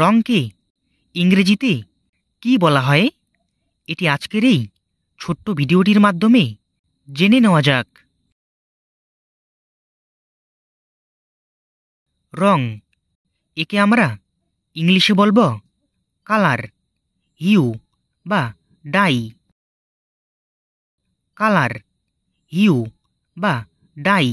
রঙকে ইংরেজিতে কি বলা হয় এটি আজকের এই ছোট্ট ভিডিওটির মাধ্যমে জেনে নেওয়া যাক রং একে আমরা ইংলিশে বলব কালার হিউ বা ডাই কালার হিউ বা ডাই